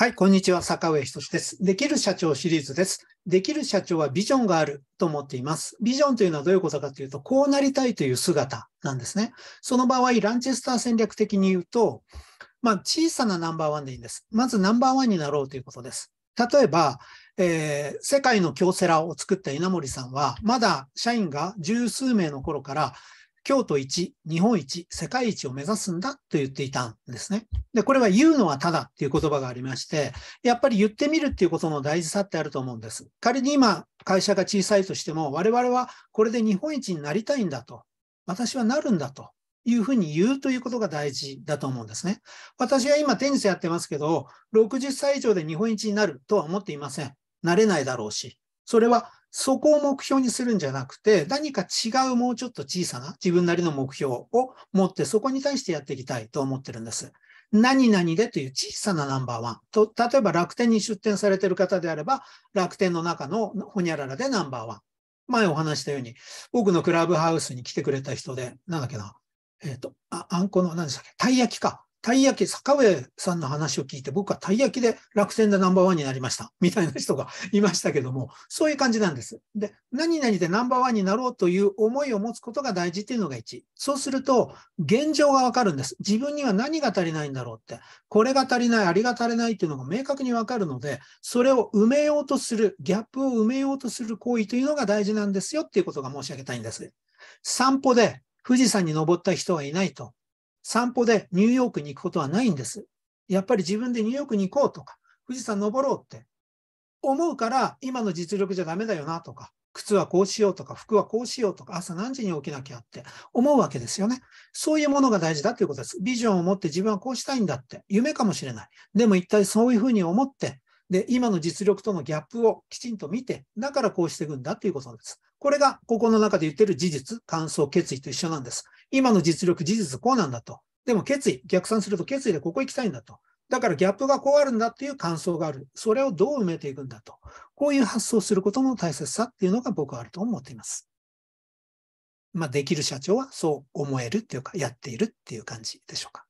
はい、こんにちは。坂上仁です。できる社長シリーズです。できる社長はビジョンがあると思っています。ビジョンというのはどういうことかというと、こうなりたいという姿なんですね。その場合、ランチェスター戦略的に言うと、まあ、小さなナンバーワンでいいんです。まずナンバーワンになろうということです。例えば、えー、世界の京セラを作った稲森さんは、まだ社員が十数名の頃から、京都一、日本一、世界一を目指すんだと言っていたんですね。で、これは言うのはただっていう言葉がありまして、やっぱり言ってみるっていうことの大事さってあると思うんです。仮に今、会社が小さいとしても、我々はこれで日本一になりたいんだと。私はなるんだというふうに言うということが大事だと思うんですね。私は今テニスやってますけど、60歳以上で日本一になるとは思っていません。なれないだろうし、それはそこを目標にするんじゃなくて、何か違うもうちょっと小さな自分なりの目標を持って、そこに対してやっていきたいと思ってるんです。何々でという小さなナンバーワン。と、例えば楽天に出店されている方であれば、楽天の中のほにゃららでナンバーワン。前お話したように、僕のクラブハウスに来てくれた人で、なんだっけな、えっ、ー、と、あ、あんこの、何でしたっけ、たい焼きか。たい焼き坂上さんの話を聞いて、僕はたい焼きで落選でナンバーワンになりました、みたいな人がいましたけども、そういう感じなんです。で、何々でナンバーワンになろうという思いを持つことが大事っていうのが1。そうすると、現状がわかるんです。自分には何が足りないんだろうって、これが足りない、ありが足りないっていうのが明確にわかるので、それを埋めようとする、ギャップを埋めようとする行為というのが大事なんですよっていうことが申し上げたいんです。散歩で富士山に登った人はいないと。散歩でニューヨークに行くことはないんです。やっぱり自分でニューヨークに行こうとか、富士山登ろうって思うから、今の実力じゃダメだよなとか、靴はこうしようとか、服はこうしようとか、朝何時に起きなきゃって思うわけですよね。そういうものが大事だということです。ビジョンを持って自分はこうしたいんだって、夢かもしれない。でも一体そういうふうに思って、で、今の実力とのギャップをきちんと見て、だからこうしていくんだということです。これが、ここの中で言ってる事実、感想、決意と一緒なんです。今の実力、事実、こうなんだと。でも決意、逆算すると決意でここ行きたいんだと。だからギャップがこうあるんだっていう感想がある。それをどう埋めていくんだと。こういう発想することの大切さっていうのが僕はあると思っています。まあ、できる社長はそう思えるっていうか、やっているっていう感じでしょうか。